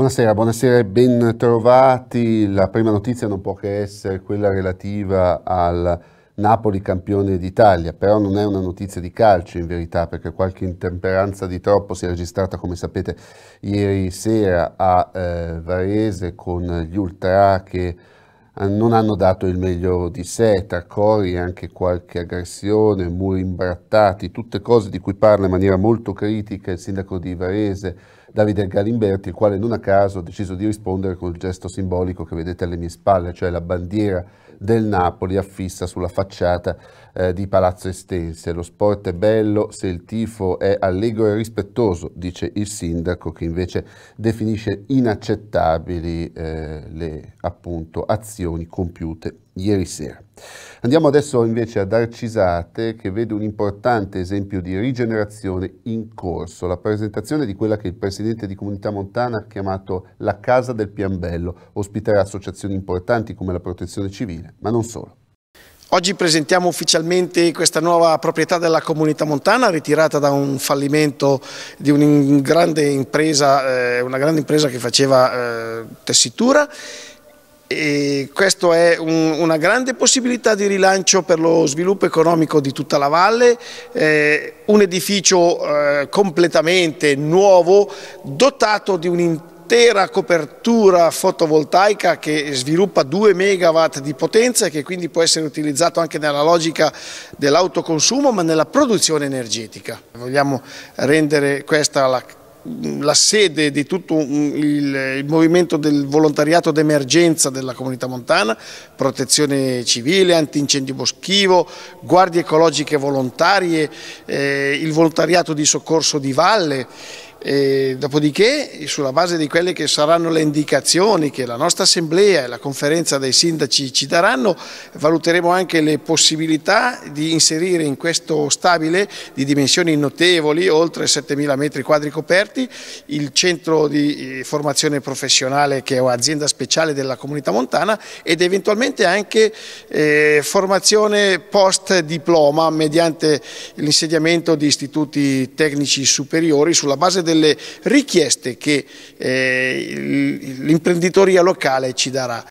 Buonasera, buonasera e ben trovati. La prima notizia non può che essere quella relativa al Napoli campione d'Italia, però non è una notizia di calcio in verità perché qualche intemperanza di troppo si è registrata come sapete ieri sera a eh, Varese con gli ultra che eh, non hanno dato il meglio di sé, tra cori anche qualche aggressione, muri imbrattati, tutte cose di cui parla in maniera molto critica il sindaco di Varese, Davide Galimberti, il quale non a caso ha deciso di rispondere con il gesto simbolico che vedete alle mie spalle, cioè la bandiera del Napoli affissa sulla facciata eh, di Palazzo Estense. Lo sport è bello se il tifo è allegro e rispettoso, dice il sindaco che invece definisce inaccettabili eh, le appunto, azioni compiute ieri sera. Andiamo adesso invece ad Arcisate che vede un importante esempio di rigenerazione in corso, la presentazione di quella che il presidente di Comunità Montana ha chiamato la Casa del Piambello, ospiterà associazioni importanti come la Protezione Civile, ma non solo. Oggi presentiamo ufficialmente questa nuova proprietà della comunità montana ritirata da un fallimento di un grande impresa, eh, una grande impresa che faceva eh, tessitura e questo è un, una grande possibilità di rilancio per lo sviluppo economico di tutta la valle, eh, un edificio eh, completamente nuovo, dotato di un'intera copertura fotovoltaica che sviluppa 2 megawatt di potenza e che quindi può essere utilizzato anche nella logica dell'autoconsumo ma nella produzione energetica. Vogliamo rendere questa la la sede di tutto il, movimento del volontariato d'emergenza della comunità montana, protezione civile, antincendio boschivo, guardie ecologiche volontarie, eh, il volontariato di soccorso di valle e dopodiché, sulla base di quelle che saranno le indicazioni che la nostra assemblea e la conferenza dei sindaci ci daranno, valuteremo anche le possibilità di inserire in questo stabile di dimensioni notevoli, oltre 7.000 metri quadri coperti, il centro di eh, formazione professionale che è un'azienda speciale della comunità montana ed eventualmente anche eh, formazione post diploma mediante l'insediamento di istituti tecnici superiori sulla base del delle richieste che eh, l'imprenditoria locale ci darà.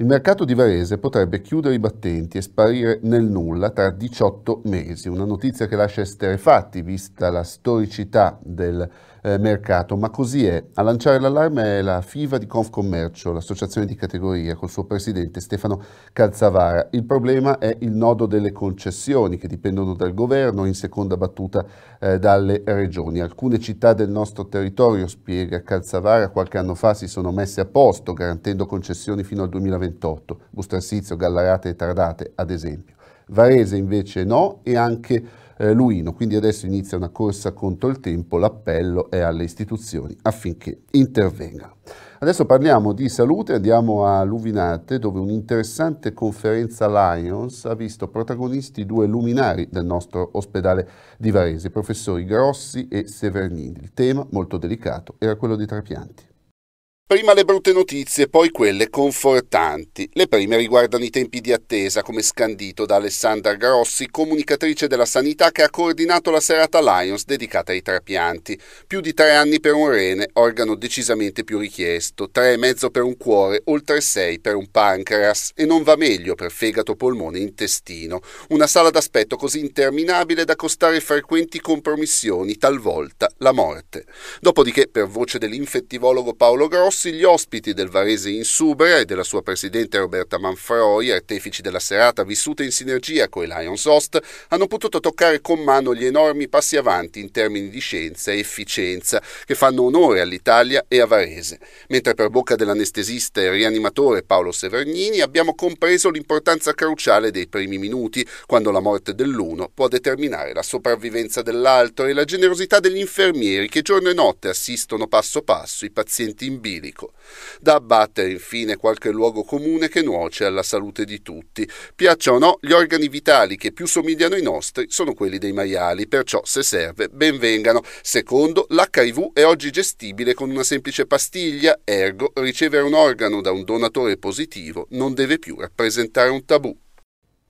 Il mercato di Varese potrebbe chiudere i battenti e sparire nel nulla tra 18 mesi, una notizia che lascia esterefatti vista la storicità del eh, mercato, ma così è. A lanciare l'allarme è la FIVA di Confcommercio, l'associazione di categoria, col suo presidente Stefano Calzavara. Il problema è il nodo delle concessioni che dipendono dal governo, in seconda battuta eh, dalle regioni. Alcune città del nostro territorio, spiega Calzavara, qualche anno fa si sono messe a posto garantendo concessioni fino al 2028, Bustarsizio, Gallarate e Tardate ad esempio. Varese invece no e anche eh, Luino. Quindi adesso inizia una corsa contro il tempo, l'appello è alle istituzioni affinché intervengano. Adesso parliamo di salute, andiamo a Luvinate dove un'interessante conferenza Lions ha visto protagonisti due luminari del nostro ospedale di Varese, professori Grossi e Severnini. Il tema, molto delicato, era quello dei trapianti. Prima le brutte notizie, poi quelle confortanti. Le prime riguardano i tempi di attesa, come scandito da Alessandra Grossi, comunicatrice della sanità che ha coordinato la serata Lions dedicata ai trapianti. Più di tre anni per un rene, organo decisamente più richiesto, tre e mezzo per un cuore, oltre sei per un pancreas e non va meglio per fegato, polmone e intestino. Una sala d'aspetto così interminabile da costare frequenti compromissioni, talvolta la morte. Dopodiché, per voce dell'infettivologo Paolo Grossi, discorsi gli ospiti del Varese in Subra e della sua presidente Roberta Manfroi, artefici della serata vissuta in sinergia con i Lions Host, hanno potuto toccare con mano gli enormi passi avanti in termini di scienza e efficienza che fanno onore all'Italia e a Varese, mentre per bocca dell'anestesista e rianimatore Paolo Severnini abbiamo compreso l'importanza cruciale dei primi minuti, quando la morte dell'uno può determinare la sopravvivenza dell'altro e la generosità degli infermieri che giorno e notte assistono passo passo i pazienti in bilico pubblico, da abbattere infine qualche luogo comune che nuoce alla salute di tutti. Piaccia o no, gli organi vitali che più somigliano ai nostri sono quelli dei maiali, perciò se serve benvengano. Secondo, l'HIV è oggi gestibile con una semplice pastiglia, ergo ricevere un organo da un donatore positivo non deve più rappresentare un tabù.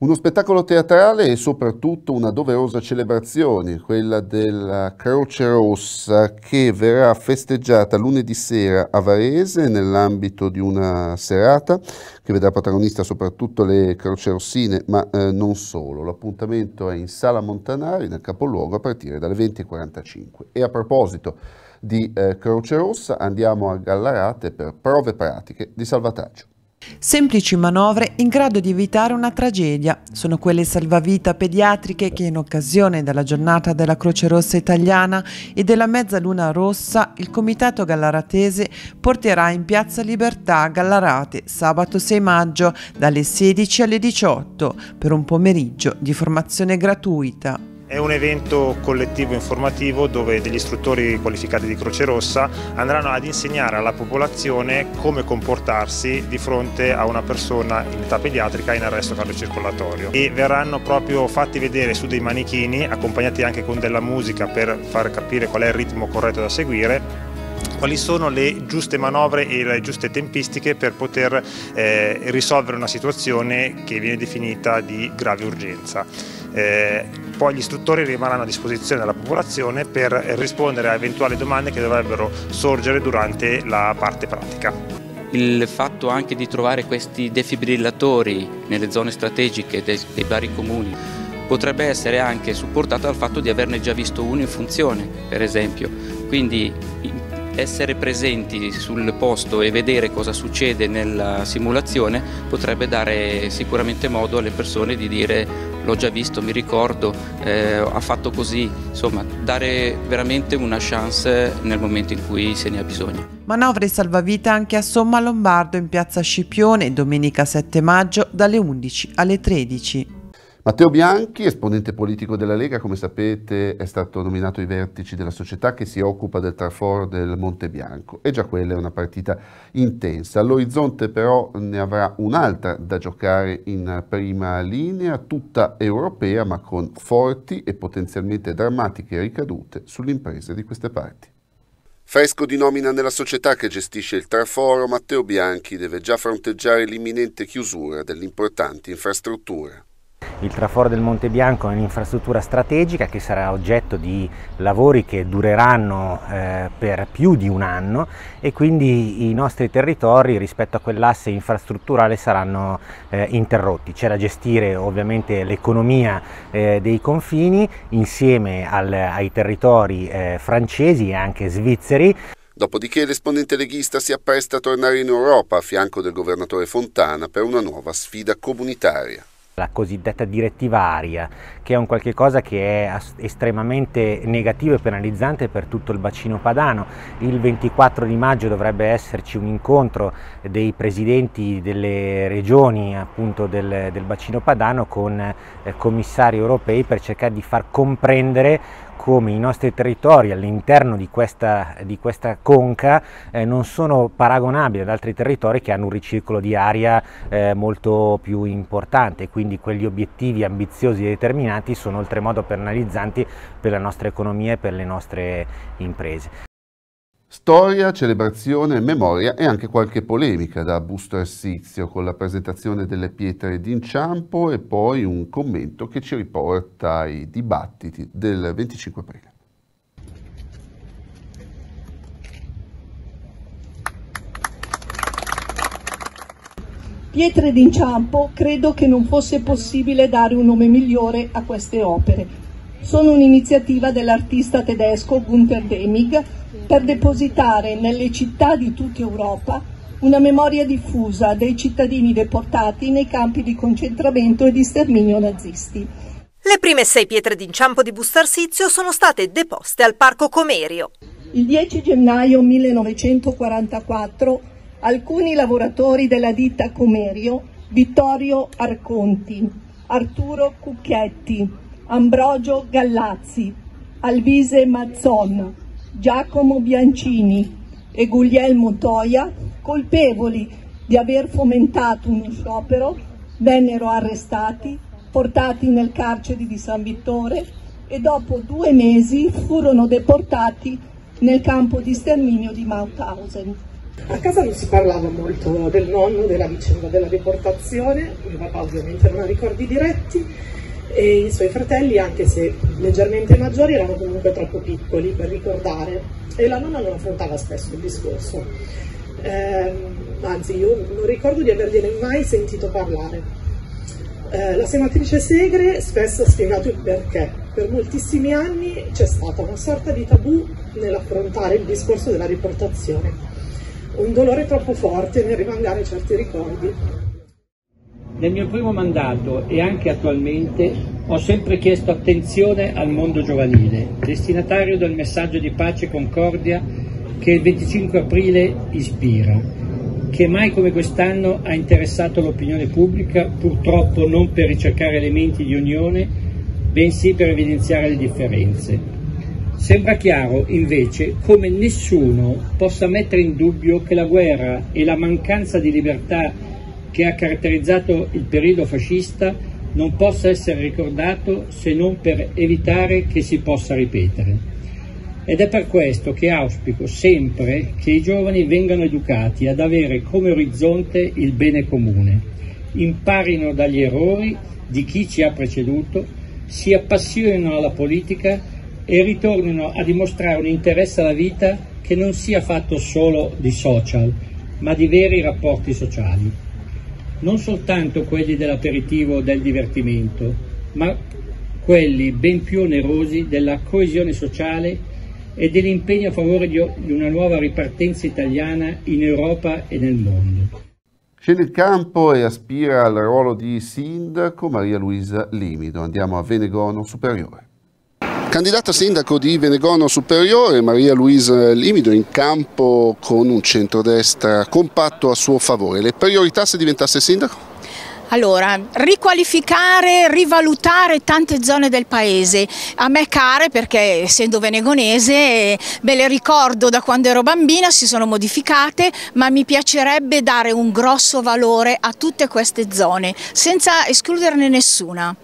Uno spettacolo teatrale e soprattutto una doverosa celebrazione, quella della Croce Rossa, che verrà festeggiata lunedì sera a Varese nell'ambito di una serata che vedrà protagonista soprattutto le Croce Rossine, ma eh, non solo. L'appuntamento è in Sala Montanari, nel capoluogo, a partire dalle 20.45. E a proposito di eh, Croce Rossa, andiamo a Gallarate per prove pratiche di salvataggio. Semplici manovre in grado di evitare una tragedia sono quelle salvavita pediatriche che in occasione della giornata della Croce Rossa Italiana e della Mezzaluna Rossa il Comitato Gallaratese porterà in Piazza Libertà a Gallarate sabato 6 maggio dalle 16 alle 18 per un pomeriggio di formazione gratuita. È un evento collettivo informativo dove degli istruttori qualificati di Croce Rossa andranno ad insegnare alla popolazione come comportarsi di fronte a una persona in età pediatrica in arresto cardiocircolatorio e verranno proprio fatti vedere su dei manichini accompagnati anche con della musica per far capire qual è il ritmo corretto da seguire quali sono le giuste manovre e le giuste tempistiche per poter eh, risolvere una situazione che viene definita di grave urgenza eh, poi gli istruttori rimarranno a disposizione della popolazione per rispondere a eventuali domande che dovrebbero sorgere durante la parte pratica il fatto anche di trovare questi defibrillatori nelle zone strategiche dei, dei, vari comuni potrebbe essere anche supportato dal fatto di averne già visto uno in funzione, per esempio. Quindi essere presenti sul posto e vedere cosa succede nella simulazione potrebbe dare sicuramente modo alle persone di dire l'ho già visto, mi ricordo, eh, ha fatto così, insomma, dare veramente una chance nel momento in cui se ne ha bisogno. Manovre salvavita anche a Somma Lombardo in piazza Scipione domenica 7 maggio dalle 11 alle 13. Matteo Bianchi, esponente politico della Lega, come sapete è stato nominato ai vertici della società che si occupa del traforo del Monte Bianco e già quella è una partita intensa. All'orizzonte però ne avrà un'altra da giocare in prima linea, tutta europea ma con forti e potenzialmente drammatiche ricadute sull'impresa di queste parti. Fresco di nomina nella società che gestisce il traforo, Matteo Bianchi deve già fronteggiare l'imminente chiusura dell'importante infrastruttura. Il traforo del Monte Bianco è un'infrastruttura strategica che sarà oggetto di lavori che dureranno eh, per più di un anno e quindi i nostri territori rispetto a quell'asse infrastrutturale saranno eh, interrotti. C'è da gestire ovviamente l'economia eh, dei confini insieme al, ai territori eh, francesi e anche svizzeri. Dopodiché l'esponente leghista si appresta a tornare in Europa a fianco del governatore Fontana per una nuova sfida comunitaria la cosiddetta direttiva aria, che è un qualche cosa che è estremamente negativo e penalizzante per tutto il bacino padano. Il 24 di maggio dovrebbe esserci un incontro dei presidenti delle regioni appunto del, del bacino padano con eh, commissari europei per cercare di far comprendere come i nostri territori all'interno di questa, di questa conca eh, non sono paragonabili ad altri territori che hanno un ricircolo di aria eh, molto più importante, quindi quegli obiettivi ambiziosi e determinati sono oltremodo penalizzanti per la nostra economia e per le nostre imprese. Storia, celebrazione, memoria e anche qualche polemica da Busto Arsizio con la presentazione delle pietre d'inciampo e poi un commento che ci riporta ai dibattiti del 25 aprile. Pietre d'inciampo credo che non fosse possibile dare un nome migliore a queste opere. Sono un'iniziativa dell'artista tedesco Gunther Demig per depositare nelle città di tutta Europa una memoria diffusa dei cittadini deportati nei campi di concentramento e di sterminio nazisti. Le prime sei pietre d'inciampo di Bustarsizio sono state deposte al Parco Comerio. Il 10 gennaio 1944 alcuni lavoratori della ditta Comerio, Vittorio Arconti, Arturo Cucchietti, Ambrogio Gallazzi, Alvise Mazzon, Giacomo Biancini e Guglielmo Toia, colpevoli di aver fomentato uno sciopero, vennero arrestati, portati nel carcere di San Vittore e dopo due mesi furono deportati nel campo di sterminio di Mauthausen. A casa non si parlava molto del nonno, della vicenda della deportazione, mio papà ovviamente non ha ricordi diretti, e i suoi fratelli, anche se leggermente maggiori, erano comunque troppo piccoli per ricordare e la nonna non affrontava spesso il discorso. Eh, anzi, io non ricordo di avergliene mai sentito parlare. Eh, la senatrice Segre spesso ha spiegato il perché. Per moltissimi anni c'è stata una sorta di tabù nell'affrontare il discorso della riportazione, un dolore troppo forte nel rimangare certi ricordi nel mio primo mandato e anche attualmente ho sempre chiesto attenzione al mondo giovanile, destinatario del messaggio di pace e concordia che il 25 aprile ispira, che mai come quest'anno ha interessato l'opinione pubblica, purtroppo non per ricercare elementi di unione, bensì per evidenziare le differenze. Sembra chiaro, invece, come nessuno possa mettere in dubbio che la guerra e la mancanza di libertà che ha caratterizzato il periodo fascista non possa essere ricordato se non per evitare che si possa ripetere. Ed è per questo che auspico sempre che i giovani vengano educati ad avere come orizzonte il bene comune, imparino dagli errori di chi ci ha preceduto, si appassionino alla politica e ritornino a dimostrare un interesse alla vita che non sia fatto solo di social, ma di veri rapporti sociali non soltanto quelli dell'aperitivo o del divertimento, ma quelli ben più onerosi della coesione sociale e dell'impegno a favore di una nuova ripartenza italiana in Europa e nel mondo. Sceglie il campo e aspira al ruolo di sindaco Maria Luisa Limido. Andiamo a Venegono Superiore. Candidata sindaco di Venegono Superiore, Maria Luisa Limido in campo con un centrodestra compatto a suo favore. Le priorità se diventasse sindaco? Allora, riqualificare, rivalutare tante zone del paese, a me care perché essendo venegonese me le ricordo da quando ero bambina, si sono modificate, ma mi piacerebbe dare un grosso valore a tutte queste zone, senza escluderne nessuna.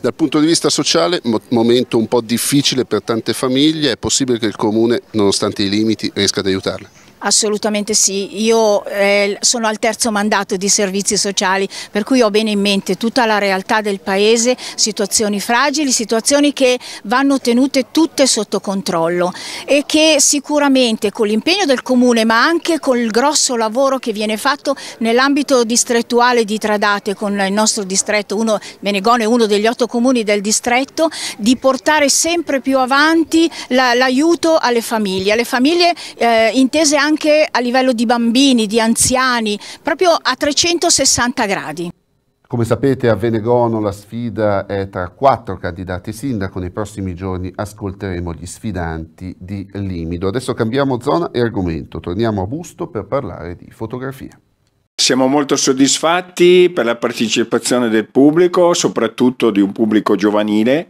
Dal punto di vista sociale, momento un po' difficile per tante famiglie, è possibile che il Comune, nonostante i limiti, riesca ad aiutarle? Assolutamente sì, io eh, sono al terzo mandato di servizi sociali per cui ho bene in mente tutta la realtà del paese, situazioni fragili, situazioni che vanno tenute tutte sotto controllo e che sicuramente con l'impegno del comune ma anche col grosso lavoro che viene fatto nell'ambito distrettuale di Tradate con il nostro distretto, uno, Menegone è uno degli otto comuni del distretto, di portare sempre più avanti l'aiuto alle famiglie, alle famiglie eh, intese anche anche a livello di bambini, di anziani, proprio a 360 gradi. Come sapete a Venegono la sfida è tra quattro candidati sindaco, nei prossimi giorni ascolteremo gli sfidanti di Limido. Adesso cambiamo zona e argomento, torniamo a Busto per parlare di fotografia. Siamo molto soddisfatti per la partecipazione del pubblico, soprattutto di un pubblico giovanile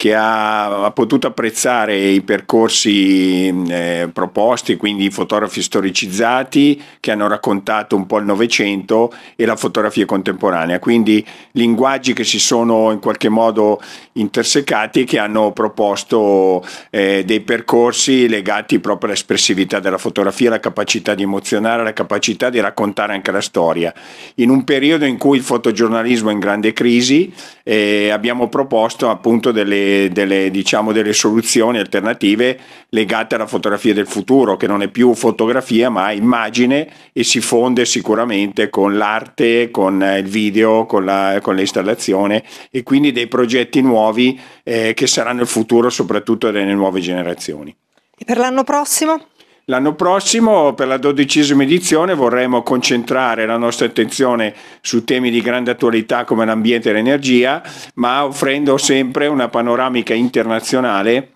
che ha, ha, potuto apprezzare i percorsi eh, proposti, quindi i fotografi storicizzati che hanno raccontato un po' il Novecento e la fotografia contemporanea, quindi linguaggi che si sono in qualche modo intersecati e che hanno proposto eh, dei percorsi legati proprio all'espressività della fotografia, alla capacità di emozionare, alla capacità di raccontare anche la storia. In un periodo in cui il fotogiornalismo è in grande crisi eh, abbiamo proposto appunto delle delle, diciamo, delle soluzioni alternative legate alla fotografia del futuro, che non è più fotografia ma immagine e si fonde sicuramente con l'arte, con il video, con, la, con l'installazione e quindi dei progetti nuovi eh, che saranno il futuro soprattutto delle nuove generazioni. E per l'anno prossimo? L'anno prossimo, per la dodicesima edizione, vorremmo concentrare la nostra attenzione su temi di grande attualità come l'ambiente e l'energia, ma offrendo sempre una panoramica internazionale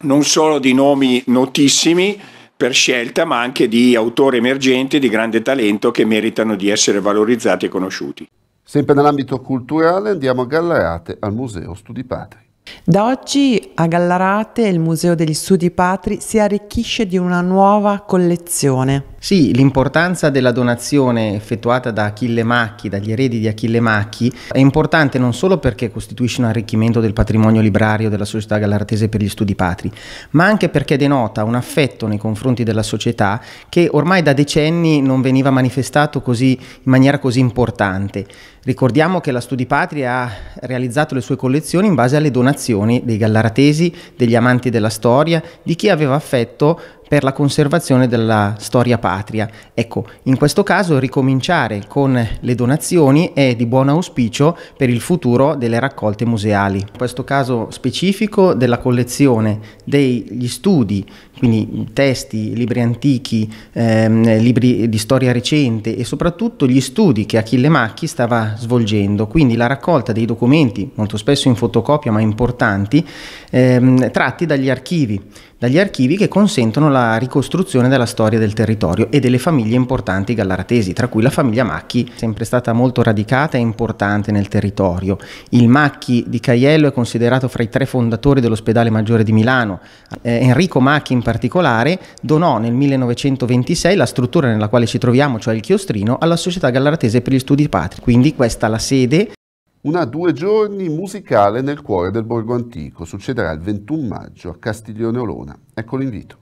non solo di nomi notissimi per scelta, ma anche di autori emergenti di grande talento che meritano di essere valorizzati e conosciuti. Sempre nell'ambito culturale andiamo a Gallarate al Museo Studi Patri. Da oggi a Gallarate il Museo degli Studi Patri si arricchisce di una nuova collezione. Sì, l'importanza della donazione effettuata da Achille Macchi, dagli eredi di Achille Macchi, è importante non solo perché costituisce un arricchimento del patrimonio librario della Società Gallaratese per gli Studi Patri, ma anche perché denota un affetto nei confronti della società che ormai da decenni non veniva manifestato così, in maniera così importante. Ricordiamo che la Studi Patria ha realizzato le sue collezioni in base alle donazioni dei gallaratesi, degli amanti della storia, di chi aveva affetto per la conservazione della storia patria. Ecco, in questo caso ricominciare con le donazioni è di buon auspicio per il futuro delle raccolte museali. In questo caso specifico della collezione degli studi, quindi testi, libri antichi, ehm, libri di storia recente e soprattutto gli studi che Achille Macchi stava svolgendo, quindi la raccolta dei documenti, molto spesso in fotocopia ma importanti, ehm, tratti dagli archivi dagli archivi che consentono la ricostruzione della storia del territorio e delle famiglie importanti gallaratesi, tra cui la famiglia Macchi, sempre stata molto radicata e importante nel territorio. Il Macchi di Caiello è considerato fra i tre fondatori dell'ospedale maggiore di Milano. Eh, Enrico Macchi in particolare donò nel 1926 la struttura nella quale ci troviamo, cioè il chiostrino, alla Società Gallaratese per gli Studi Patri. Quindi questa la sede una due giorni musicale nel cuore del Borgo Antico succederà il 21 maggio a Castiglione Olona. Ecco l'invito.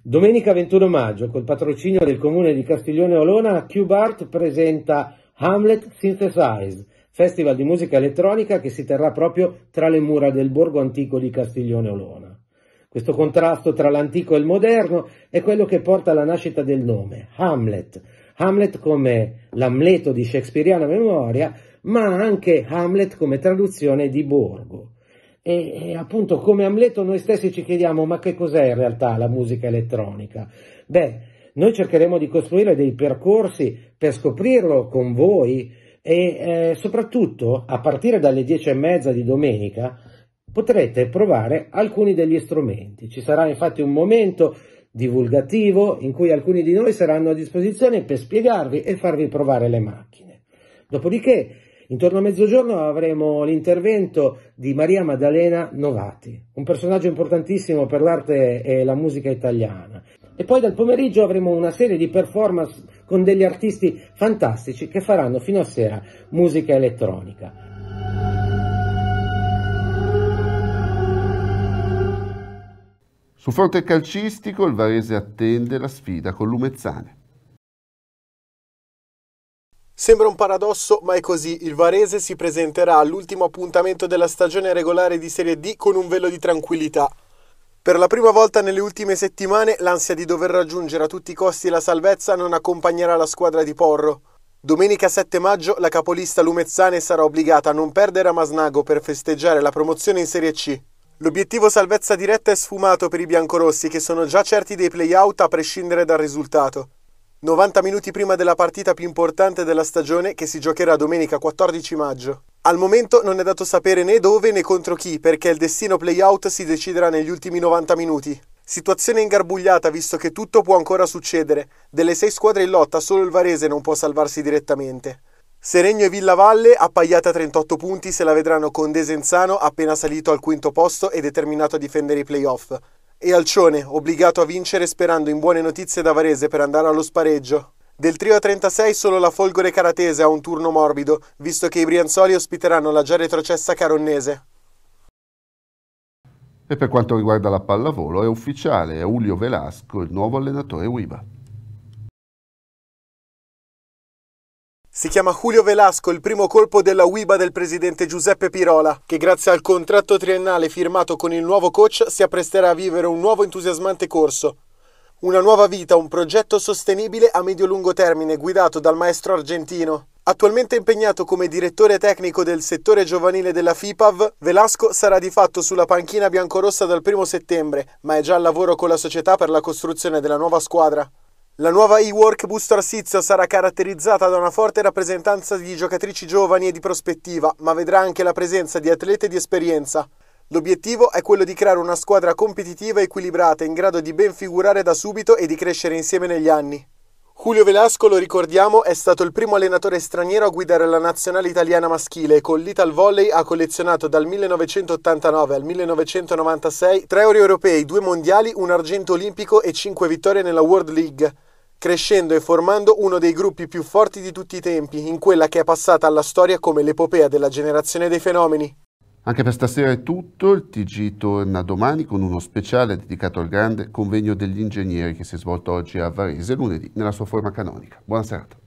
Domenica 21 maggio, col patrocinio del comune di Castiglione Olona, Cubart presenta Hamlet Synthesized, festival di musica elettronica che si terrà proprio tra le mura del Borgo Antico di Castiglione Olona. Questo contrasto tra l'antico e il moderno è quello che porta alla nascita del nome, Hamlet. Hamlet come l'Amleto di shakespeariana memoria ma anche Hamlet come traduzione di borgo. E, e, appunto come Amleto noi stessi ci chiediamo ma che cos'è in realtà la musica elettronica? Beh, noi cercheremo di costruire dei percorsi per scoprirlo con voi e eh, soprattutto a partire dalle dieci e mezza di domenica potrete provare alcuni degli strumenti. Ci sarà infatti un momento divulgativo in cui alcuni di noi saranno a disposizione per spiegarvi e farvi provare le macchine. Dopodiché Intorno a mezzogiorno avremo l'intervento di Maria Maddalena Novati, un personaggio importantissimo per l'arte e la musica italiana. E poi dal pomeriggio avremo una serie di performance con degli artisti fantastici che faranno fino a sera musica elettronica. Sul fronte calcistico il Varese attende la sfida con l'Umezzane. Sembra un paradosso, ma è così. Il Varese si presenterà all'ultimo appuntamento della stagione regolare di Serie D con un velo di tranquillità. Per la prima volta nelle ultime settimane l'ansia di dover raggiungere a tutti i costi la salvezza non accompagnerà la squadra di Porro. Domenica 7 maggio la capolista Lumezzane sarà obbligata a non perdere a Masnago per festeggiare la promozione in Serie C. L'obiettivo salvezza diretta è sfumato per i biancorossi che sono già certi dei play-out a prescindere dal risultato. 90 minuti prima della partita più importante della stagione che si giocherà domenica 14 maggio. Al momento non è dato sapere né dove né contro chi, perché il destino playout si deciderà negli ultimi 90 minuti. Situazione ingarbugliata visto che tutto può ancora succedere. Delle sei squadre in lotta solo il Varese non può salvarsi direttamente. Seregno e Villavalle appaiate a 38 punti se la vedranno con Desenzano appena salito al quinto posto e determinato a difendere i playoff e Alcione, obbligato a vincere sperando in buone notizie da Varese per andare allo spareggio. Del trio a 36 solo la Folgore Caratese ha un turno morbido, visto che i Brianzoli ospiteranno la già retrocessa Caronnese. E per quanto riguarda la pallavolo è ufficiale, è Ulio Velasco, il nuovo allenatore Uiba. Si chiama Julio Velasco, il primo colpo della UIBA del presidente Giuseppe Pirola, che grazie al contratto triennale firmato con il nuovo coach si appresterà a vivere un nuovo entusiasmante corso. Una nuova vita, un progetto sostenibile a medio-lungo termine guidato dal maestro argentino. Attualmente impegnato come direttore tecnico del settore giovanile della FIPAV, Velasco sarà di fatto sulla panchina biancorossa dal 1 settembre, ma è già al lavoro con la società per la costruzione della nuova squadra. La nuova e-work Busto Arsizio sarà caratterizzata da una forte rappresentanza di giocatrici giovani e di prospettiva, ma vedrà anche la presenza di atlete di esperienza. L'obiettivo è quello di creare una squadra competitiva e equilibrata in grado di ben figurare da subito e di crescere insieme negli anni. Julio Velasco, lo ricordiamo, è stato il primo allenatore straniero a guidare la nazionale italiana maschile e con l'Ital Volley ha collezionato dal 1989 al 1996 tre ori europei, due mondiali, un argento olimpico e cinque vittorie nella World League crescendo e formando uno dei gruppi più forti di tutti i tempi, in quella che è passata alla storia come l'epopea della generazione dei fenomeni. Anche per stasera è tutto, il TG torna domani con uno speciale dedicato al grande convegno degli ingegneri che si è svolto oggi a Varese lunedì nella sua forma canonica. Buona serata.